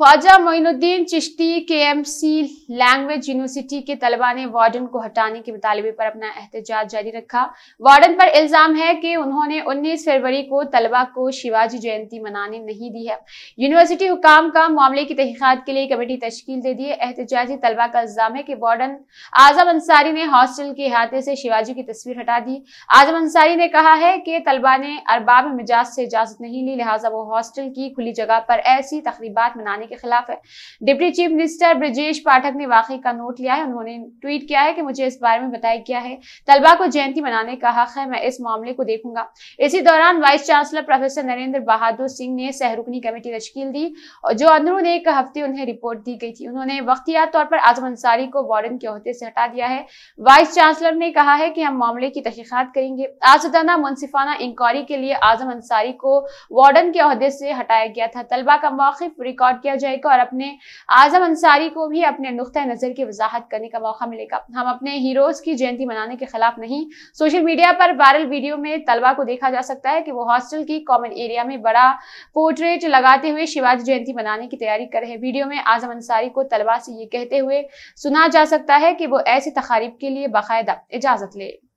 ख्वाजा मोइनुद्दीन चिश्ती के M C language university के तलबा ने वार्डन को हटाने के मुतालबे पर अपना एहतजाज जारी रखा वार्डन पर इल्जाम है कि उन्होंने 19 फरवरी को तलबा को शिवाजी जयंती मनाने नहीं दी है यूनिवर्सिटी हुकाम का मामले की तहकीकत के लिए कमेटी तश्कील दे दी है एहतजाजी तलबा का इल्जाम है कि वार्डन आजम अंसारी ने हॉस्टल के अहाते से शिवाजी की तस्वीर हटा दी आजम अंसारी ने कहा है कि तलबा ने अरबाब मिजाज से इजाजत नहीं ली लिहाजा वो हॉस्टल की खुली जगह पर ऐसी तकरीबा मनाने के खिलाफ है deputy chief minister Brajesh Pathak ने वाकई का नोट लिया है उन्होंने ट्वीट किया है कि मुझे इस बारे में बताया गया है तलबा को जयंती मनाने का हक है मैं इस मामले को देखूंगा इसी दौरान vice chancellor professor Narendra Bahadur Singh ने सहरुकनी कमेटी तश्कील दी जो अंदरून एक हफ्ते उन्हें रिपोर्ट दी गई थी उन्होंने वक्तियात तौर पर आजम अंसारी को वार्डन के अहदे से हटा दिया है वाइस चांसलर ने कहा है कि हम मामले की तहकीकत करेंगे आजदाना मुनसिफाना इंक्वायरी के लिए आजम अंसारी को वार्डन के अहदे से हटाया गया था तलबा का मौकफ रिकॉर्ड किया जाएगा और अपने आजम अंसारी को भी अपने नुक़ नज़र की वजाहत करने का मौका मिलेगा हम अपने हीरोज़ की जयंती मनाने के खिलाफ नहीं सोशल मीडिया पर वायरल वीडियो में तलबा को देखा जा सकता है कि वो हॉस्टल की कॉमन एरिया में बड़ा पोर्ट्रेट लगाते हुए शिवाजी जयंती मनाने की तैयारी कर रहे वीडियो में आजम अंसारी को तलबा से ये कहते हुए सुना जा सकता है कि वो ऐसी तकारीब के लिए बाकायदा इजाज़त ले